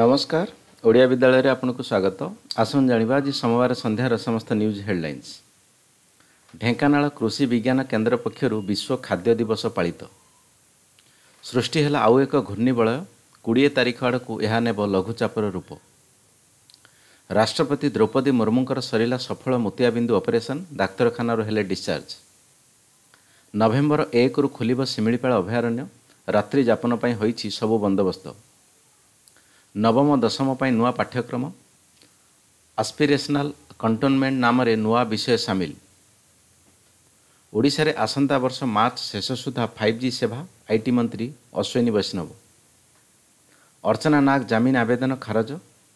ନମସ୍କାର ଓଡ଼ିଆ ବିଦ୍ୟାଳୟରେ ଆପଣଙ୍କୁ ସ୍ୱାଗତ ଆସନ୍ତୁ ଜାଣିବା ଆଜି ସୋମବାର ସନ୍ଧ୍ୟାର ସମସ୍ତ ନ୍ୟୁଜ୍ ହେଡ଼ଲାଇନ୍ସ ଢେଙ୍କାନାଳ କୃଷି ବିଜ୍ଞାନ କେନ୍ଦ୍ର ପକ୍ଷରୁ ବିଶ୍ୱ ଖାଦ୍ୟ ଦିବସ ପାଳିତ ସୃଷ୍ଟି ହେଲା ଆଉ ଏକ ଘୂର୍ଣ୍ଣିବଳୟ କୋଡ଼ିଏ ତାରିଖ ଆଡ଼କୁ ଏହା ନେବ ଲଘୁଚାପର ରୂପ ରାଷ୍ଟ୍ରପତି ଦ୍ରୌପଦୀ ମୁର୍ମୁଙ୍କର ସରିଲା ସଫଳ ମୋତିଆବିନ୍ଦୁ ଅପରେସନ୍ ଡାକ୍ତରଖାନାରୁ ହେଲେ ଡିସ୍ଚାର୍ଜ ନଭେମ୍ବର ଏକରୁ ଖୋଲିବ ଶିମିଳିପାଳ ଅଭୟାରଣ୍ୟ ରାତ୍ରି ଯାପନ ପାଇଁ ହୋଇଛି ସବୁ ବନ୍ଦୋବସ୍ତ ନବମ ଦଶମ ପାଇଁ ନୂଆ ପାଠ୍ୟକ୍ରମ ଆସ୍ପିରେସନାଲ୍ କଣ୍ଟୋନମେଣ୍ଟ ନାମରେ ନୂଆ ବିଷୟ ସାମିଲ ଓଡ଼ିଶାରେ ଆସନ୍ତା ବର୍ଷ ମାର୍ଚ୍ଚ ଶେଷ ସୁଦ୍ଧା ଫାଇଭ୍ ଜି ସେବା ଆଇ ଟି ମନ୍ତ୍ରୀ ଅଶ୍ୱିନୀ ବୈଷ୍ଣବ ଅର୍ଚ୍ଚନା ନାଗ ଜାମିନ ଆବେଦନ ଖାରଜ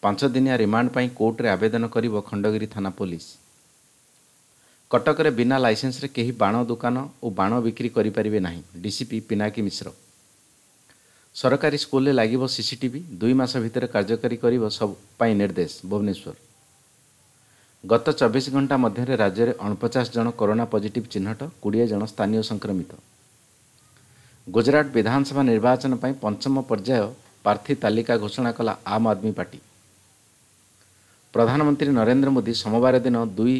ପାଞ୍ଚ ଦିନିଆ ରିମାଣ୍ଡ ପାଇଁ କୋର୍ଟରେ ଆବେଦନ କରିବ ଖଣ୍ଡଗିରି ଥାନା ପୋଲିସ କଟକରେ ବିନା ଲାଇସେନ୍ସରେ କେହି ବାଣ ଦୋକାନ ଓ ବାଣ ବିକ୍ରି କରିପାରିବେ ନାହିଁ ଡିସିପି ପିନାକୀ ମିଶ୍ର ସରକାରୀ ସ୍କୁଲରେ ଲାଗିବ ସିସିଟିଭି ଦୁଇ ମାସ ଭିତରେ କାର୍ଯ୍ୟକାରୀ କରିବ ସବୁ ପାଇଁ ନିର୍ଦ୍ଦେଶ ଭୁବନେଶ୍ୱର ଗତ ଚବିଶ ଘଣ୍ଟା ମଧ୍ୟରେ ରାଜ୍ୟରେ ଅଣପଚାଶ ଜଣ କରୋନା ପଜିଟିଭ୍ ଚିହ୍ନଟ କୋଡ଼ିଏ ଜଣ ସ୍ଥାନୀୟ ସଂକ୍ରମିତ ଗୁଜରାଟ ବିଧାନସଭା ନିର୍ବାଚନ ପାଇଁ ପଞ୍ଚମ ପର୍ଯ୍ୟାୟ ପ୍ରାର୍ଥୀ ତାଲିକା ଘୋଷଣା କଲା ଆମ୍ ଆଦମୀ ପାର୍ଟି ପ୍ରଧାନମନ୍ତ୍ରୀ ନରେନ୍ଦ୍ର ମୋଦି ସୋମବାର ଦିନ ଦୁଇ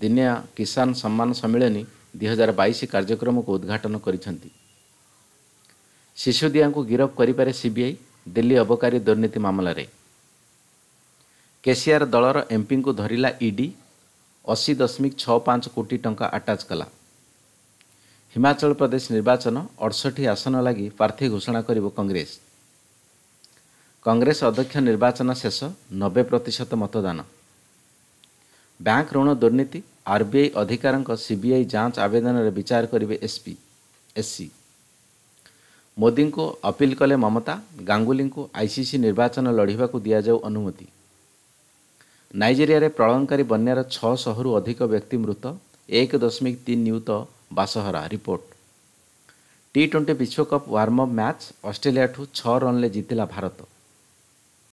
ଦିନିଆ କିଷାନ ସମ୍ମାନ ସମ୍ମିଳନୀ ଦୁଇହଜାର ବାଇଶ କାର୍ଯ୍ୟକ୍ରମକୁ ଉଦ୍ଘାଟନ କରିଛନ୍ତି ଶିଶୁଦିଆଙ୍କୁ ଗିରଫ କରିପାରେ ସିବିଆଇ ଦିଲ୍ଲୀ ଅବକାରୀ ଦୁର୍ନୀତି ମାମଲାରେ କେସିଆର ଦଳର ଏମ୍ପିଙ୍କୁ ଧରିଲା ଇଡି ଅଶୀ ଦଶମିକ ଛଅ ପାଞ୍ଚ କୋଟି ଟଙ୍କା ଆଟାଚ୍ କଲା ହିମାଚଳ ପ୍ରଦେଶ ନିର୍ବାଚନ ଅଠଷଠି ଆସନ ଲାଗି ପ୍ରାର୍ଥୀ ଘୋଷଣା କରିବ କଂଗ୍ରେସ କଂଗ୍ରେସ ଅଧ୍ୟକ୍ଷ ନିର୍ବାଚନ ଶେଷ ନବେ ପ୍ରତିଶତ ମତଦାନ ବ୍ୟାଙ୍କ ଋଣ ଦୁର୍ନୀତି ଆର୍ବିଆଇ ଅଧିକାରଙ୍କ ସିବିଆଇ ଯାଞ୍ଚ ଆବେଦନରେ ବିଚାର କରିବେ ଏସ୍ପି ଏସ୍ସି ମୋଦିଙ୍କୁ ଅପିଲ୍ କଲେ ମମତା ଗାଙ୍ଗୁଲିଙ୍କୁ ଆଇସିସି ନିର୍ବାଚନ ଲଢ଼ିବାକୁ ଦିଆଯାଉ ଅନୁମତି ନାଇଜେରିଆରେ ପ୍ରଳୟଙ୍କାରୀ ବନ୍ୟାର ଛଅଶହରୁ ଅଧିକ ବ୍ୟକ୍ତି ମୃତ ଏକ ଦଶମିକ ତିନି ନିୟୁତ ବାସହରା ରିପୋର୍ଟ ଟି ଟ୍ୱେଣ୍ଟି ବିଶ୍ୱକପ୍ ୱାର୍ମଅପ୍ ମ୍ୟାଚ୍ ଅଷ୍ଟ୍ରେଲିଆଠୁ ଛଅ ରନ୍ରେ ଜିତିଲା ଭାରତ